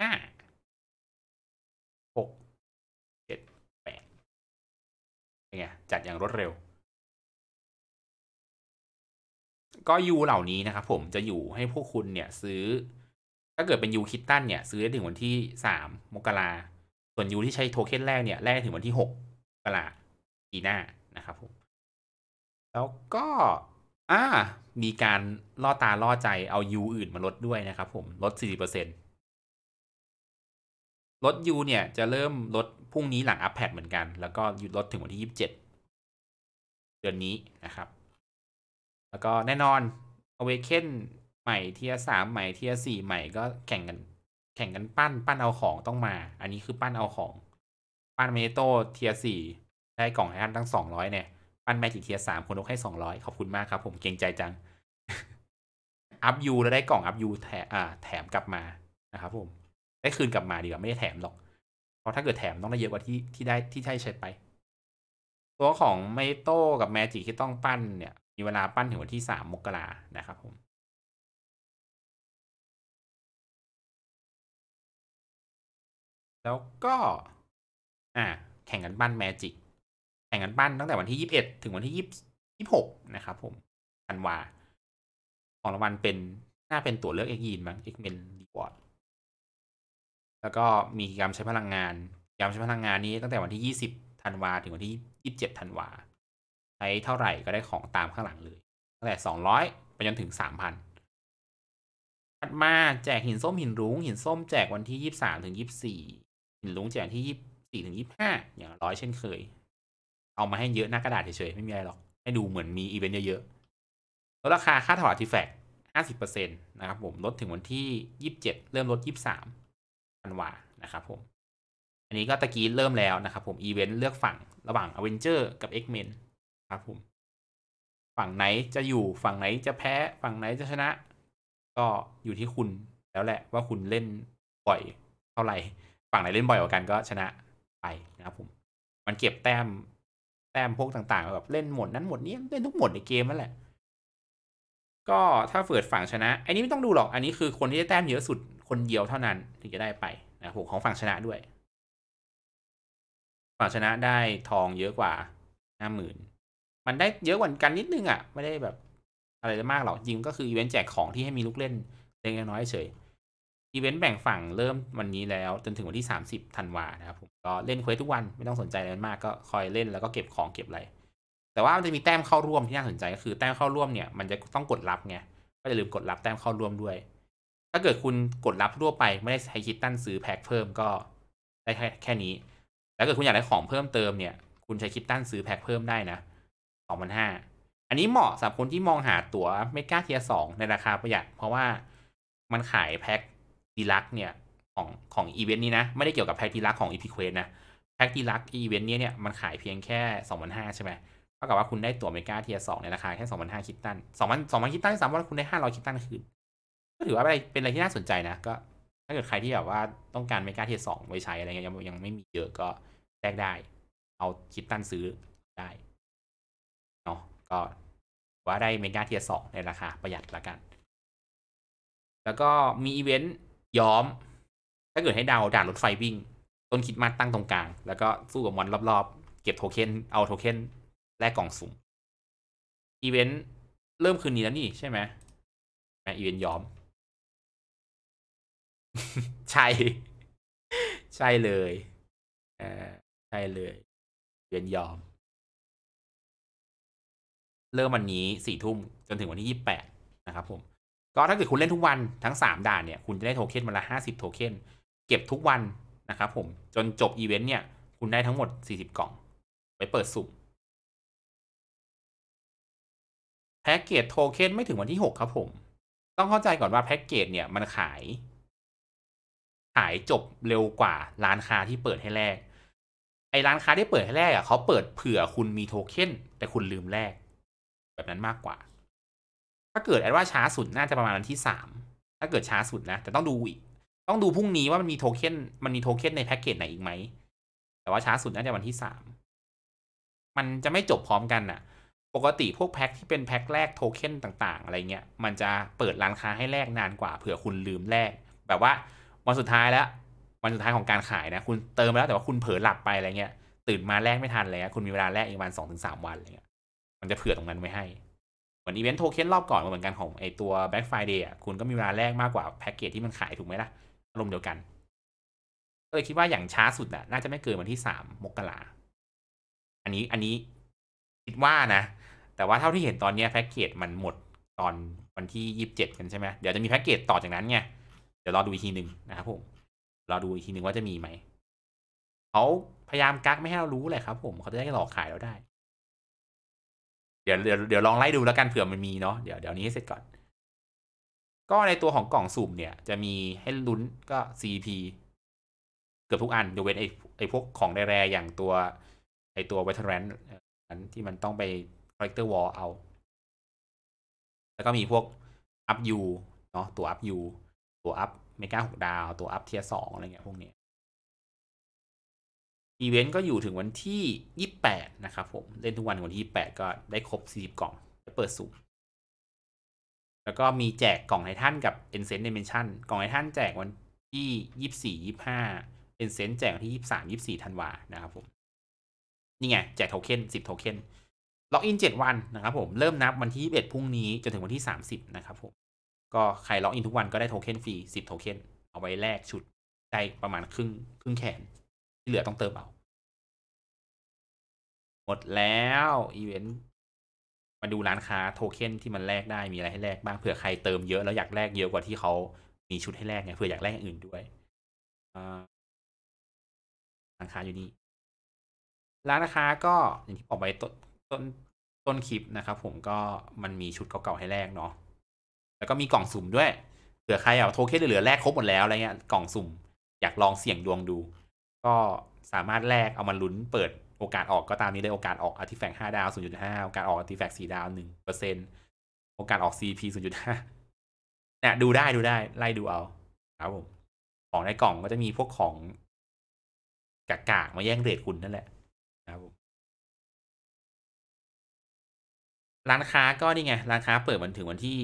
ห้าหกเจ็ดแปดเป็นไงจัดอย่างรวดเร็ว ก็ยูเหล่านี้นะครับผมจะอยู่ให้พวกคุณเนี่ยซื้อถ้าเกิดเป็นยูคิตตันเนี่ย ซื้อได้ถึงวันที่สามมกราส่วนยูที่ใช้โทเค็นแรกเนี่ย แรกถึงวันที่หกมกราปีหน้านะครับผม แล้วก็ อ่า มีการล่อตาล่อใจเอายูอื่นมาลดด้วยนะครับผม ลด 40%ลดยูเนี่ย จะเริ่มลดพรุ่งนี้หลังอัพแพดเหมือนกัน แล้วก็ยุดลดถึงวันที่ 27 เดือนนี้นะครับ แล้วก็แน่นอน a w a k e n ใหม่เทียสามใหม่เทียสี่ใหม่ก็แข่งกันแข่งกันปั้น ปั้นเอาของต้องมา อันนี้คือปั้นเอาของ ปั้นเมโตเทียสี่ได้กล่องให้ท่านตั้งสองร้อยเนี่ยปั้นแมจิกเทียสามคนุกให้สองร้อยขอบคุณมากครับผมเกรงใจจังอัพยูแล้วได้กล่องอัพยูแถมอ่าแถมกลับมานะครับผม ได้คืนกลับมาดีกว่าไม่ได้แถมหรอก เพราะถ้าเกิดแถมต้องได้เยอะกว่าที่ที่ได้ที่ใช้ใช้ไป ตัวของเมโตกับแมจิกที่ต้องปั้นเนี่ยมีเวลาปั้นถึงวันที่สามมกรานะครับผมแล้วก็อ่าแข่งกันปั้นแมจิกแข่งกันปั้นตั้งแต่วันที่ยี่บเอ็ดถึงวันที่ยี่สิบหกนะครับผมธันวาของรางวัลเป็นน่าเป็นตัวเลือกเอ็กยีนมั้งเอ็กเมนรีวอร์ดแล้วก็มีกิจกรรมใช้พลังงานกิจกรรมใช้พลังงานนี้ตั้งแต่วันที่ยี่สิบธันวาถึงวันที่ยี่สิบเจ็ดธันวาใช้เท่าไหร่ก็ได้ของตามข้างหลังเลยตั้งแต่สองร้อยไปจนถึงสามพันถัดมาแจกหินส้มหินรุง้งหินส้มแจกวันที่ยี่สามถึงยี่สี่ลงแจกที่ยี่สี่ถึงยี่ห้า อย่างร้อยเช่นเคย เอามาให้เยอะหน้ากระดาษเฉยๆ ไม่มีอะไรหรอก ให้ดูเหมือนมีอีเวนต์เยอะๆ ลดราคาค่าถอดอาร์ติแฟกต์ห้าสิบเปอร์เซ็นต์นะครับผม ลดถึงวันที่ยี่สิบเจ็ดเริ่มลดยี่สิบสามธันวานะครับผม อันนี้ก็ตะกี้เริ่มแล้วนะครับผม อีเวนต์เลือกฝั่ง ระหว่างอเวนเจอร์กับเอ็กเมนครับผม ฝั่งไหนจะอยู่ ฝั่งไหนจะแพ้ ฝั่งไหนจะชนะ ก็อยู่ที่คุณแล้วแหละ ว่าคุณเล่นบ่อยเท่าไหร่ฝั่งไหนเล่นบ่อยกว่ากันก็ชนะไปนะครับ ผม มันเก็บแต้มแต้มพวกต่างๆแบบเล่นหมดนั้นหมดนี้เล่นทุกหมดในเกมนั่นแหละก็ถ้าเฟิดฝั่งชนะ อันนี้ไม่ต้องดูหรอกอันนี้คือคนที่ได้แต้มเยอะสุดคนเดียวเท่านั้นถึงจะได้ไปนะผมของฝั่งชนะด้วย ฝั่งชนะได้ทองเยอะกว่าห้าหมื่นมันได้เยอะกว่ากันนิดนึงอะ่ะ ไม่ได้แบบอะไรมากหรอกยิงก็คืออีเวนต์แจกของที่ให้มีลูกเล่น เล็กน้อยเฉยอีเวนต์แบ่งฝั่งเริ่มวันนี้แล้วจนถึงวันที่ 30ธันวานะครับผมก็เล่นเควสทุกวันไม่ต้องสนใจอะไรมากก็คอยเล่นแล้วก็เก็บของเก็บอะไร แต่ว่ามันจะมีแต้มเข้าร่วมที่น่าสนใจก็คือแต้มเข้าร่วมเนี่ยมันจะต้องกดรับไงก็อย่าลืมกดรับแต้มเข้าร่วมด้วย ถ้าเกิดคุณกดรับทั่วไป ไม่ได้ใช้คิดตั้นซื้อแพ็คเพิ่มก็ได้แค่แค่นี้แถ้าเกิดคุณอยากได้ของเพิ่มเติมเนี่ย คุณใช้คิดตั้นซื้อแพ็คเพิ่มได้นะสองพันห้าอันนี้เหมาะสำหรับคนที่มองหาตั๋วเมกาเทียสองในราคาประหยัด เพราะว่ามันขายแพ็คทีลักเนี่ย ของของอีเวนต์นี้นะ ไม่ได้เกี่ยวกับแพ็กทีลักของอีพีเควสนะแพ็กทีลักอีเวนต์นี้เนี่ย มันขายเพียงแค่สองพันห้าใช่ไหมเท่ากับว่าคุณได้ตั๋วเมกาเทียสองในราคา แค่สองพันห้าคิดตันสองพันสองพันคิดตันสามวันคุณได้ห้าร้อยคิดตันคืนก็ถือว่าอะไรเป็นอะไรที่น่าสนใจนะก็ถ้าเกิดใครที่แบบว่าต้องการเมกาเทียสองไว้ใช้อะไรเงี้ยยังยังไม่มีเยอะก็แลกได้ เอาคิดตันซื้อได้เนาะก็ว่าได้เมกาเทียสองในราคาประหยัดละกัน แล้วก็มีอีเวนต์ย้อมถ้าเกิดให้ดาวด่านรถไฟวิ่ง ต้นคิดมาตั้งตรงกลาง แล้วก็สู้กับมอนรอบๆ เก็บโทเค็นเอาโทเค็นแลกกล่องสุ่มอีเวนต์เริ่มคืนนี้แล้วนี่ใช่ไหมแมอีเวนต์ย้อม ใช่ ใช่เลยอใช่เลยอีเวนต์ยอม เริ่มวันนี้สี่ทุ่มจนถึงวันที่ยี่สิบแปดนะครับผมก็ถ้าเกิดคุณเล่นทุกวันทั้ง 3 ด่านเนี่ย คุณจะได้โทเค็นมันละ 50 โทเค็นเก็บทุกวันนะครับผม จนจบอีเวนต์เนี่ย คุณได้ทั้งหมด 40 กล่อง ไปเปิดสุ่มแพ็กเกจโทเค็นไม่ถึงวันที่ 6 ครับผม ต้องเข้าใจก่อนว่าแพ็กเกจเนี่ย มันขาย ขายจบเร็วกว่าร้านค้าที่เปิดให้แรกไอ้ร้านค้าที่เปิดให้แรกอ่ะเขาเปิดเผื่อคุณมีโทเค็นแต่คุณลืมแรกแบบนั้นมากกว่าถ้าเกิดแอดว่าช้าสุดน่าจะประมาณวันที่สาม ถ้าเกิดช้าสุดนะแต่ต้องดูต้องดูพรุ่งนี้ว่ามันมีโทเค็นมันมีโทเค็นในแพ็กเกจไหนอีกไหม แต่ว่าช้าสุดน่าจะวันที่สาม มันจะไม่จบพร้อมกันน่ะ ปกติพวกแพ็กที่เป็นแพ็กแรกโทเค็นต่างๆ อะไรเงี้ย มันจะเปิดร้านค้าให้แลกนานกว่าเผื่อคุณลืมแลก แบบว่าวันสุดท้ายแล้ว วันสุดท้ายของการขายนะ คุณเติมแล้วแต่ว่าคุณเผลอหลับไปอะไรเงี้ย ตื่นมาแลกไม่ทันเลยคุณมีเวลาแลกอีกวันสองถึงสามวันอะไรเงี้ย มันจะเผื่อตรงนั้นไว้ให้มือนอีเวนต์โทเค็นรอบก่อนเหมือนกันของไอตัว Black Friday อ่ะคุณก็มีเวลาแลกมากกว่าแพ็กเกจที่มันขายถูกไหมล่ะอารมณ์เดียวกัน ก็เลยคิดว่าอย่างช้าสุดอ่ะน่าจะไม่เกินวันที่สามมกราอันนี้อันนี้คิดว่านะ แต่ว่าเท่าที่เห็นตอนนี้แพ็กเกจมันหมดตอนวันที่ยี่สิบเจ็ดกันใช่ไหมเดี๋ยวจะมีแพ็กเกจต่อจากนั้นไงเดี๋ยวรอดูอีกทีหนึ่งนะครับผมรอดูอีกทีหนึ่งว่าจะมีไหมเขาพยายามกักไม่ให้เรารู้เลยครับ ผมเขาจะได้หลอกขายเราได้เดี๋ยวเดี๋ยวเดี๋ยวลองไล่ดูแล้วกันเผื่อมันมีเนาะเดี๋ยวเดี๋ยวนี้ให้เสร็จก่อน ก็ในตัวของกล่องสุ่มเนี่ยจะมีให้ลุ้นก็ CP เกือบทุกอันยกเว้นไอ้ไอ้พวกของแร่อย่างตัวไอ้ตัวเวทแรนนั้นที่มันต้องไปคลเลคเตอร์วอลเอา แล้วก็มีพวกอัพยูเนาะตัวอัพยูตัวอัพเมกาหกดาว ตัวอัพเทียสองอะไรเงี้ยพวกนี้อีเวนต์ก็อยู่ถึงวันที่ 28นะครับผมเล่นทุกวันวันที่ 28 ก็ได้ครบ40 กล่องเปิดสุ่มแล้วก็มีแจกกล่องในท่านกับ e เซ e n ์ Dimension กล่องในท่านแจกวันที่24 25 e เซ e n ์แจกวันที่23 24ธันวานะครับผมนี่ไงแจกโทเค็น10โทเค็นล็อกอิน7วันนะครับผมเริ่มนับวันที่21พรุ่งนี้จนถึงวันที่ 30นะครับผมก็ใครล็อกอินทุกวันก็ได้โทเค็นฟรี10โทเค็นเอาไว้แลกชุดได้ประมาณครึ่งครึ่งแขนที่เหลือต้องเติมเอาหมดแล้วอีเวนต์มาดูร้านค้าโทเค็นที่มันแลกได้มีอะไรให้แลกบ้างเผื่อใครเติมเยอะแล้วอยากแลกเยอะกว่าที่เขามีชุดให้แลกไงเผื่ออยากแลกอื่นด้วยร้านค้าอยู่นี่ร้านค้าก็อย่างที่บอกไปต้นต้นต้นคลิปนะครับผมก็มันมีชุดเก่าๆ ให้แลกเนาะแล้วก็มีกล่องสุ่มด้วยเผื่อใครเอาโทเค็นเหลือแลกครบหมดแล้วอะไรเงี้ยกล่องสุ่มอยากลองเสี่ยงดวงดูก็สามารถแลกเอามาลุ้นเปิดโอกาสออกก็ตามนี้เลย โอกาสออกอาร์ติแฟกต์ห้าดาวศูนย์จุดห้าโอกาสออกอาร์ติแฟกต์สี่ดาวหนึ่งเปอร์เซ็นต์โอกาสออกซีพีศูนย์จุดห้าเนี่ยดูได้ดูได้ ไล่ดูเอาครับผมของในกล่องก็จะมีพวกของ กากๆมาแย่งเรทคุณนั่นแหละะครับผมร้านค้าก็นี่ไงร้านค้าเปิดมันถึงวันที่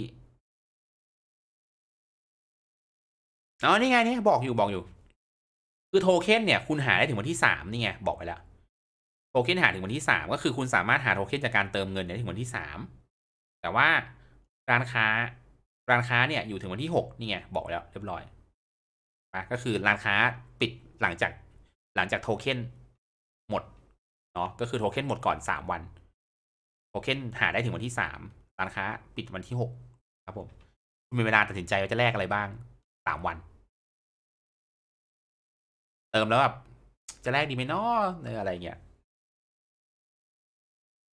อ๋อนี่ไงนี่ บอกอยู่บอกอยู่คือโทเค็นเนี่ยคุณหาได้ถึงวันที่สามนี่ไงบอกไปแล้ว โทเค็นหาถึงวันที่สามก็คือคุณสามารถหาโทเค็นจากการเติมเงินได้ถึงวันที่สาม แต่ว่าร้านค้าร้านค้าเนี่ยอยู่ถึงวันที่หกนี่ไงบอกแล้วเรียบร้อยนะก็คือร้านค้าปิดหลังจากหลังจากโทเค็นหมดเนาะก็คือโทเค็นหมดก่อนสามวัน โทเค็นหาได้ถึงวันที่สามร้านค้าปิดวันที่หกครับผมคุณมีเวลาตัดสินใจว่าจะแลกอะไรบ้างสามวันเติมแล้วแบบจะแลกดีไหมเนาะเนืออะไรเงี้ย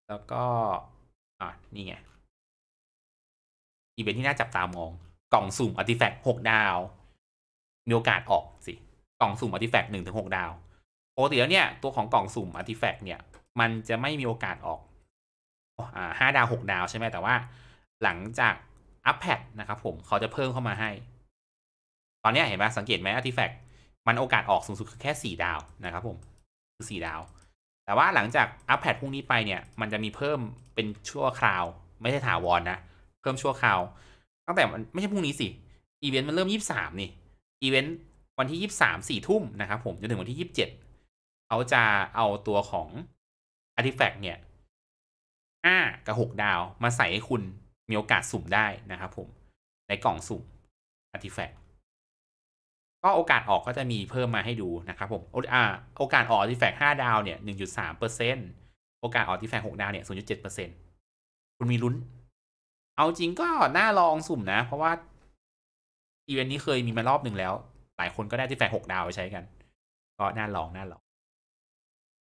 แล้วก็ อ่ะ นี่ไง อีเวนท์ที่น่าจับตามอง กล่องสุ่มอัติแฟกต์หกดาว มีโอกาสออกสิ กล่องสุ่มอัติแฟกต์หนึ่งถึงหกดาวปกติแล้วเนี่ย ตัวของกล่องสุ่มอัติแฟกต์เนี่ย มันจะไม่มีโอกาสออกอ่าห้าดาวหกดาวใช่ไหม แต่ว่า หลังจากอัพแพดนะครับผม เขาจะเพิ่มเข้ามาให้ ตอนนี้เห็นไหมสังเกตไหมอัติแฟกต์มันโอกาสออกสูงสุดคือแค่ 4 ดาวนะครับผมคือ 4 ดาว แต่ว่าหลังจากอัดตพรพวกนี้ไปเนี่ย มันจะมีเพิ่มเป็นชั่วคราว ไม่ใช่ถาวรนนะ เพิ่มชั่วคราว ตั้งแต่มันไม่ใช่พรุ่งนี้สิอีเวนต์มันเริ่ม 23 นี่อีเวนต์วันที่ 23 4ทุ่มนะครับผมจนถึงวันที่ 27 เขาจะเอาตัวของอาร์ติแฟกต์เนี่ย 5กับ 6 ดาวมาใส่ให้คุณมีโอกาสสุ่มได้นะครับผมในกล่องสุ่มอาร์ติแฟกต์ก็โอกาสออกก็จะมีเพิ่มมาให้ดูนะครับผม โอกาสออกที่แฟ้าดาวเนี่ยหนึ่งจุดสามเเปอร์ซ็นโอกาสออกที่แฟกดาวเนี่ยศูนย์์จจุดดเเเ็ปอรซ็นคุณมีลุ้น เอาจริงก็น่าลองสุ่มนะ เพราะว่าอีเวนต์นี้เคยมีมารอบหนึ่งแล้ว หลายคนก็ได้ที่แฟกดาวไปใช้กัน ก็น่าลองน่าลอง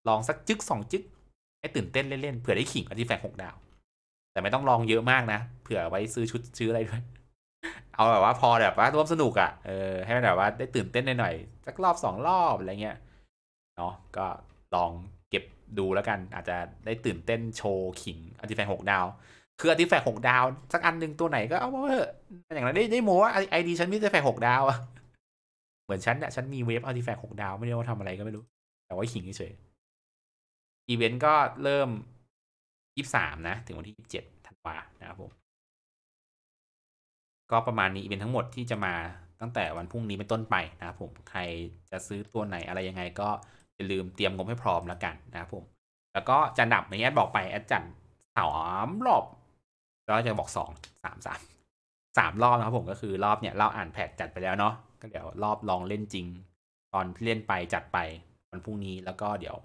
ลองสักจึ๊กสองจึ๊กให้ตื่นเต้นเล่นๆ เผื่อได้ขิงอี่แฟกดาว แต่ไม่ต้องลองเยอะมากนะ เผื่อไว้ซื้อชุดซื้ออะไรด้วยเอาแบบว่าพอแบบว่าร่วมสนุกอะ่ะเออให้มันแบบว่าได้ตื่นเต้นหน่อยๆสักรอบสองรอบอะไรเงี้ยเนาะก็ลองเก็บดูแล้วกัน อาจจะได้ตื่นเต้นโชว์ขิงอันติแฟงหกดาว คืออันติแฟงหกดาวสักอันหนึ่งตัวไหนก็เอาเถอะอย่างนั้นได้ได้โมว่าไอดีฉันมีอัติแฟงหกดาวอะเหมือนฉันเนี่ยฉันมีเวฟอันติแฟงหกดาว ไม่รู้ว่าทำอะไรก็ไม่รู้ แต่ว่าขิงเฉยอีเวนต์ก็เริ่มยี่สามนะ ถึงวันที่ยี่สิบเจ็ดธันวานะครับผมก็ประมาณนี้เป็นทั้งหมดที่จะมาตั้งแต่วันพรุ่งนี้เป็นต้นไปนะครับผมใครจะซื้อตัวไหนอะไรยังไงก็อย่าลืมเตรียมงบให้พร้อมแล้วกันนะครับผมแล้วก็จัดับในแอดบอกไปแอดจัดสามรอบแล้วจะบอกสองสามสามสามรอบนะครับผมก็คือ รอบเนี่ย เราอ่านแพทจัดไปแล้วเนาะก็เดี๋ยวรอบลองเล่นจริงตอนเล่นไปจัดไปวันพรุ่งนี้แล้วก็เดี๋ยว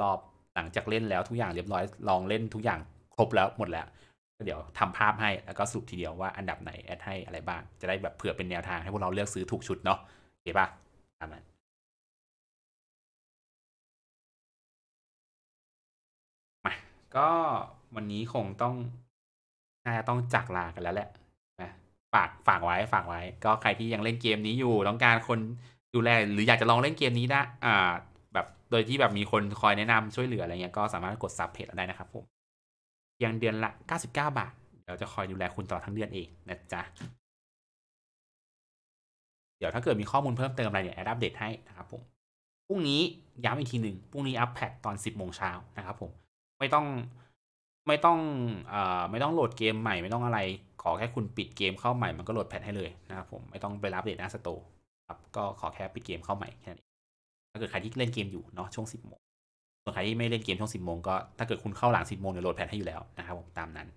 รอบหลังจากเล่นแล้วทุกอย่างเรียบร้อยลองเล่นทุกอย่างครบแล้วหมดแล้วเดี๋ยวทำภาพให้แล้วก็สรุปทีเดียวว่าอันดับไหนแอดให้อะไรบ้าง จะได้แบบเผื่อเป็นแนวทางให้พวกเราเลือกซื้อถูกชุดเนาะโอเคป่ะตามนั้นมาก็วันนี้คงต้องน่าจะต้องจากลากันแล้วแหละนะฝากฝากไว้ฝากไว้ ก็ใครที่ยังเล่นเกมนี้อยู่ต้องการคนดูแลหรืออยากจะลองเล่นเกมนี้นะอ่า แบบโดยที่แบบมีคนคอยแนะนำช่วยเหลืออะไรเงี้ยก็สามารถกดซับเพจได้นะครับผมพียงเดือนละ 99 บาท เดี๋ยวจะคอยดูแลคุณต่อทั้งเดือนเองนะจ๊ะ เดี๋ยวถ้าเกิดมีข้อมูลเพิ่มเติมอะไรเนี่ยแอดอัปเดตให้นะครับผม พรุ่งนี้ย้ำอีกทีหนึ่งพรุ่งนี้อัปแพทตอน 10 โมงเช้านะครับผมไม่ต้องไม่ต้องอไม่ต้องโหลดเกมใหม่ ไม่ต้องอะไรขอแค่คุณปิดเกมเข้าใหม่ มันก็โหลดแพทให้เลยนะครับผมไม่ต้องไปรับเดตหน้าสตูครับก็ขอแค่ปิดเกมเข้าใหม่แค่นั้นถ้าเกิดใครที่เล่นเกมอยู่เนาะช่วง 10โมงส่วนใครที่ไม่เล่นเกมช่วงสิบโมงก็ถ้าเกิดคุณเข้าหลังสิบโมงเนี่ยโหลดแพนให้อยู่แล้วนะครับผมตามนั้น